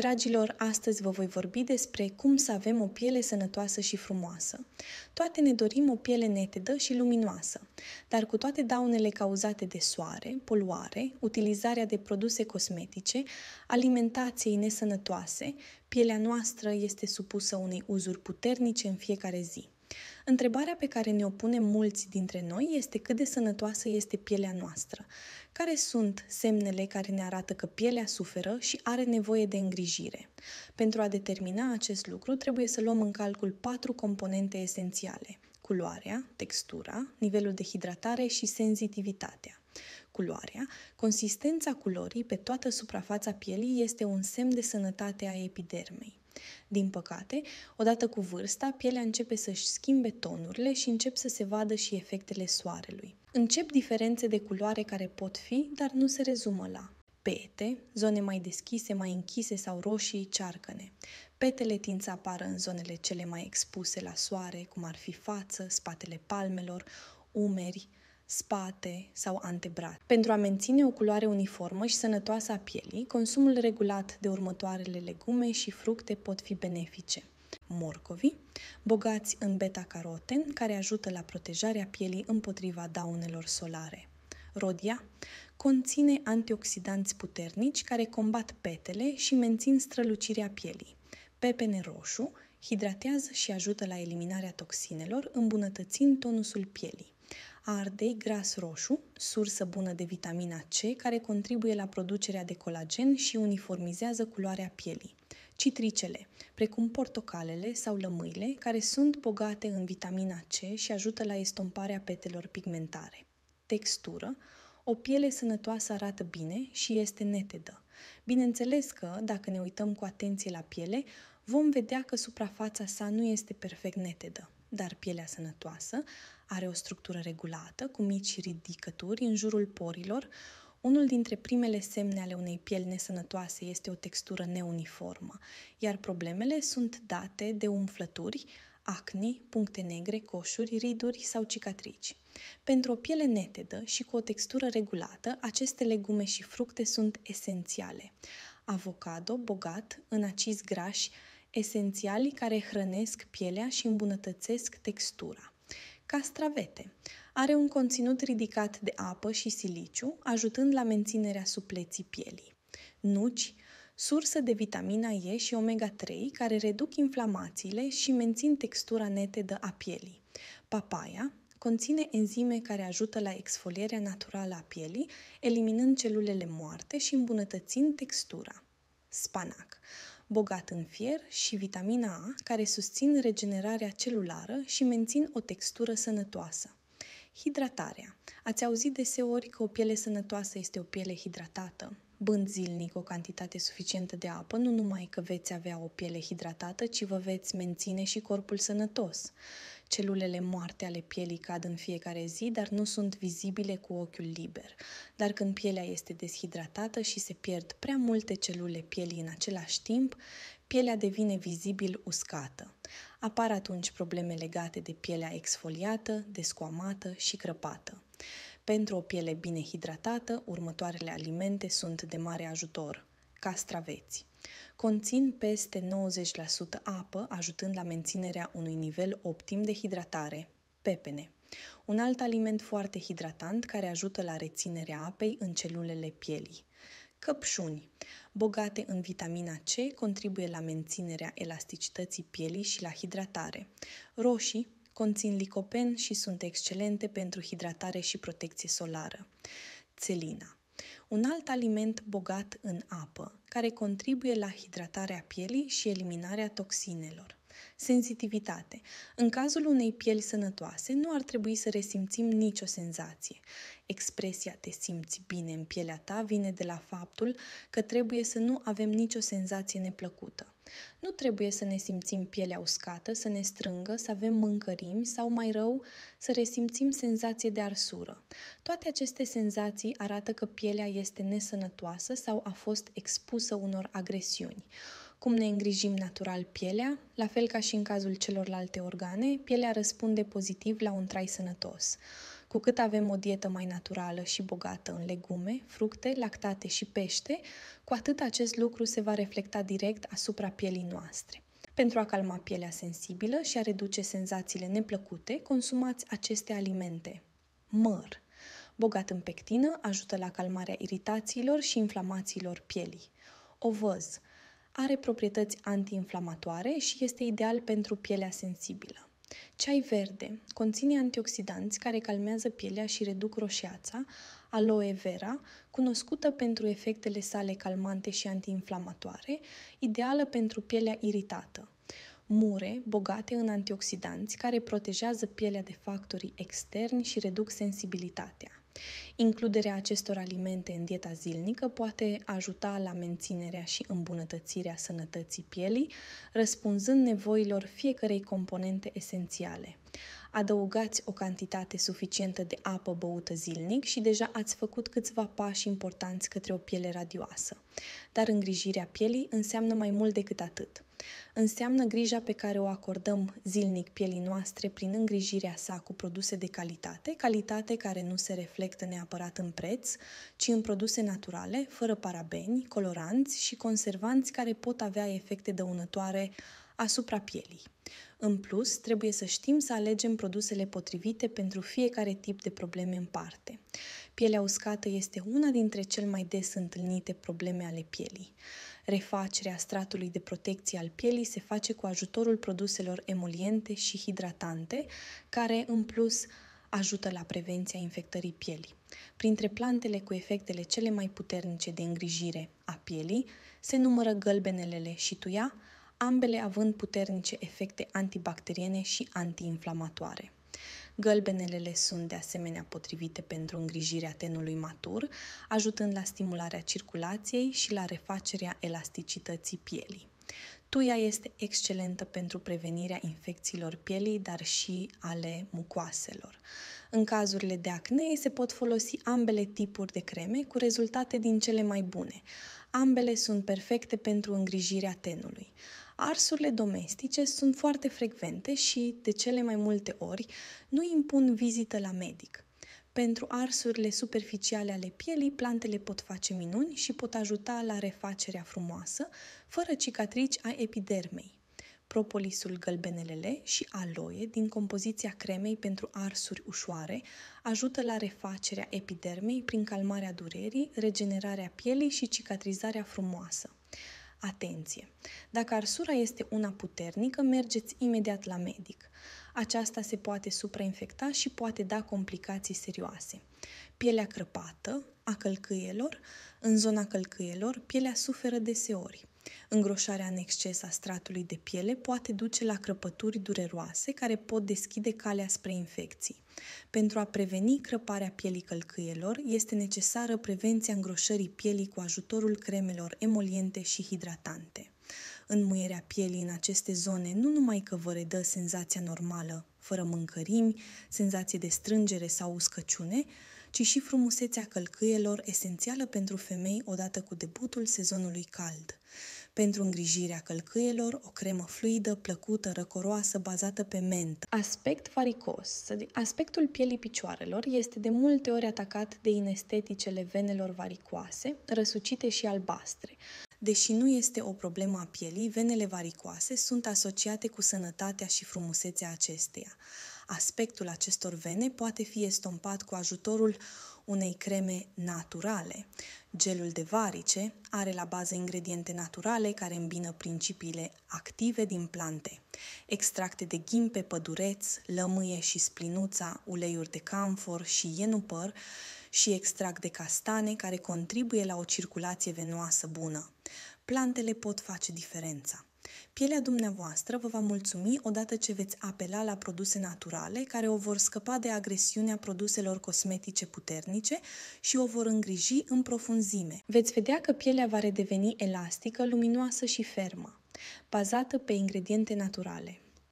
Dragilor, astăzi vă voi vorbi despre cum să avem o piele sănătoasă și frumoasă. Toate ne dorim o piele netedă și luminoasă, dar cu toate daunele cauzate de soare, poluare, utilizarea de produse cosmetice, alimentației nesănătoase, pielea noastră este supusă unei uzuri puternice în fiecare zi. Întrebarea pe care ne-o punem mulți dintre noi este cât de sănătoasă este pielea noastră. Care sunt semnele care ne arată că pielea suferă și are nevoie de îngrijire? Pentru a determina acest lucru, trebuie să luăm în calcul patru componente esențiale: culoarea, textura, nivelul de hidratare și senzitivitatea. Culoarea, consistența culorii pe toată suprafața pielii este un semn de sănătate a epidermei. Din păcate, odată cu vârsta, pielea începe să-și schimbe tonurile și încep să se vadă și efectele soarelui. Încep diferențe de culoare care pot fi, dar nu se rezumă la pete, zone mai deschise, mai închise sau roșii, cearcăne. Petele tind să apară în zonele cele mai expuse la soare, cum ar fi față, spatele palmelor, umeri, spate sau antebraț. Pentru a menține o culoare uniformă și sănătoasă a pielii, consumul regulat de următoarele legume și fructe pot fi benefice. Morcovi, bogați în beta-caroten, care ajută la protejarea pielii împotriva daunelor solare. Rodia conține antioxidanți puternici care combat petele și mențin strălucirea pielii. Pepene roșu hidratează și ajută la eliminarea toxinelor, îmbunătățind tonusul pielii. Ardei gras roșu, sursă bună de vitamina C, care contribuie la producerea de colagen și uniformizează culoarea pielii. Citricele, precum portocalele sau lămâile, care sunt bogate în vitamina C și ajută la estomparea petelor pigmentare. Textură, o piele sănătoasă arată bine și este netedă. Bineînțeles că, dacă ne uităm cu atenție la piele, vom vedea că suprafața sa nu este perfect netedă dar pielea sănătoasă, are o structură regulată, cu mici ridicături în jurul porilor. Unul dintre primele semne ale unei pieli nesănătoase este o textură neuniformă, iar problemele sunt date de umflături, acne, puncte negre, coșuri, riduri sau cicatrici. Pentru o piele netedă și cu o textură regulată, aceste legume și fructe sunt esențiale. Avocado, bogat în acizi grași esențialii care hrănesc pielea și îmbunătățesc textura. Castravete. Are un conținut ridicat de apă și siliciu, ajutând la menținerea supleții pielii. Nuci, sursă de vitamina E și omega-3 care reduc inflamațiile și mențin textura netedă a pielii. Papaya conține enzime care ajută la exfolierea naturală a pielii, eliminând celulele moarte și îmbunătățind textura. Spanac bogat în fier și vitamina A, care susțin regenerarea celulară și mențin o textură sănătoasă. Hidratarea. Ați auzit deseori că o piele sănătoasă este o piele hidratată? bând zilnic o cantitate suficientă de apă, nu numai că veți avea o piele hidratată, ci vă veți menține și corpul sănătos. Celulele moarte ale pielii cad în fiecare zi, dar nu sunt vizibile cu ochiul liber. Dar când pielea este deshidratată și se pierd prea multe celule pielii în același timp, pielea devine vizibil uscată. Apar atunci probleme legate de pielea exfoliată, descoamată și crăpată. Pentru o piele bine hidratată, următoarele alimente sunt de mare ajutor. Castraveți. Conțin peste 90% apă, ajutând la menținerea unui nivel optim de hidratare. Pepene. Un alt aliment foarte hidratant care ajută la reținerea apei în celulele pielii. Căpșuni, bogate în vitamina C, contribuie la menținerea elasticității pielii și la hidratare. Roșii, conțin licopen și sunt excelente pentru hidratare și protecție solară. Țelina un alt aliment bogat în apă, care contribuie la hidratarea pielii și eliminarea toxinelor. Sensitivitate. În cazul unei pieli sănătoase, nu ar trebui să resimțim nicio senzație. Expresia te simți bine în pielea ta vine de la faptul că trebuie să nu avem nicio senzație neplăcută. Nu trebuie să ne simțim pielea uscată, să ne strângă, să avem mâncărimi sau mai rău să resimțim senzație de arsură. Toate aceste senzații arată că pielea este nesănătoasă sau a fost expusă unor agresiuni. Cum ne îngrijim natural pielea, la fel ca și în cazul celorlalte organe, pielea răspunde pozitiv la un trai sănătos. Cu cât avem o dietă mai naturală și bogată în legume, fructe, lactate și pește, cu atât acest lucru se va reflecta direct asupra pielii noastre. Pentru a calma pielea sensibilă și a reduce senzațiile neplăcute, consumați aceste alimente. Măr. Bogat în pectină, ajută la calmarea iritațiilor și inflamațiilor pielii. Ovăz. Are proprietăți antiinflamatoare și este ideal pentru pielea sensibilă. Ceai verde conține antioxidanți care calmează pielea și reduc roșiața, aloe vera, cunoscută pentru efectele sale calmante și antiinflamatoare, ideală pentru pielea iritată. Mure, bogate în antioxidanți, care protejează pielea de factorii externi și reduc sensibilitatea. Includerea acestor alimente în dieta zilnică poate ajuta la menținerea și îmbunătățirea sănătății pielii, răspunzând nevoilor fiecărei componente esențiale. Adăugați o cantitate suficientă de apă băută zilnic și deja ați făcut câțiva pași importanți către o piele radioasă. Dar îngrijirea pielii înseamnă mai mult decât atât. Înseamnă grija pe care o acordăm zilnic pielii noastre prin îngrijirea sa cu produse de calitate, calitate care nu se reflectă neapărat în preț, ci în produse naturale, fără parabeni, coloranți și conservanți care pot avea efecte dăunătoare asupra pielii. În plus, trebuie să știm să alegem produsele potrivite pentru fiecare tip de probleme în parte. Pielea uscată este una dintre cel mai des întâlnite probleme ale pielii. Refacerea stratului de protecție al pielii se face cu ajutorul produselor emoliente și hidratante, care, în plus, ajută la prevenția infectării pielii. Printre plantele cu efectele cele mai puternice de îngrijire a pielii se numără gălbenelele și tuia, ambele având puternice efecte antibacteriene și antiinflamatoare. Gălbenelele sunt de asemenea potrivite pentru îngrijirea tenului matur, ajutând la stimularea circulației și la refacerea elasticității pielii. Tuia este excelentă pentru prevenirea infecțiilor pielii, dar și ale mucoaselor. În cazurile de acne se pot folosi ambele tipuri de creme cu rezultate din cele mai bune. Ambele sunt perfecte pentru îngrijirea tenului. Arsurile domestice sunt foarte frecvente și, de cele mai multe ori, nu impun vizită la medic. Pentru arsurile superficiale ale pielii, plantele pot face minuni și pot ajuta la refacerea frumoasă, fără cicatrici a epidermei. Propolisul gălbenelele și aloe din compoziția cremei pentru arsuri ușoare ajută la refacerea epidermei prin calmarea durerii, regenerarea pielii și cicatrizarea frumoasă. Atenție! Dacă arsura este una puternică, mergeți imediat la medic. Aceasta se poate suprainfecta și poate da complicații serioase. Pielea crăpată a călcâielor, în zona călcâielor, pielea suferă deseori. Îngroșarea în exces a stratului de piele poate duce la crăpături dureroase care pot deschide calea spre infecții. Pentru a preveni crăparea pielii călcâielor, este necesară prevenția îngroșării pielii cu ajutorul cremelor emoliente și hidratante. Înmuierea pielii în aceste zone nu numai că vă redă senzația normală, fără mâncărimi, senzație de strângere sau uscăciune, ci și frumusețea călcâielor, esențială pentru femei odată cu debutul sezonului cald. Pentru îngrijirea călcâielor, o cremă fluidă, plăcută, răcoroasă, bazată pe mentă. Aspect varicos. Aspectul pielii picioarelor este de multe ori atacat de inesteticele venelor varicoase, răsucite și albastre. Deși nu este o problemă a pielii, venele varicoase sunt asociate cu sănătatea și frumusețea acesteia. Aspectul acestor vene poate fi estompat cu ajutorul unei creme naturale. Gelul de varice are la bază ingrediente naturale care îmbină principiile active din plante. Extracte de ghimpe, pădureț, lămâie și splinuța, uleiuri de camfor și ienupăr și extract de castane care contribuie la o circulație venoasă bună. Plantele pot face diferența. Pielea dumneavoastră vă va mulțumi odată ce veți apela la produse naturale care o vor scăpa de agresiunea produselor cosmetice puternice și o vor îngriji în profunzime. Veți vedea că pielea va redeveni elastică, luminoasă și fermă, bazată pe ingrediente naturale.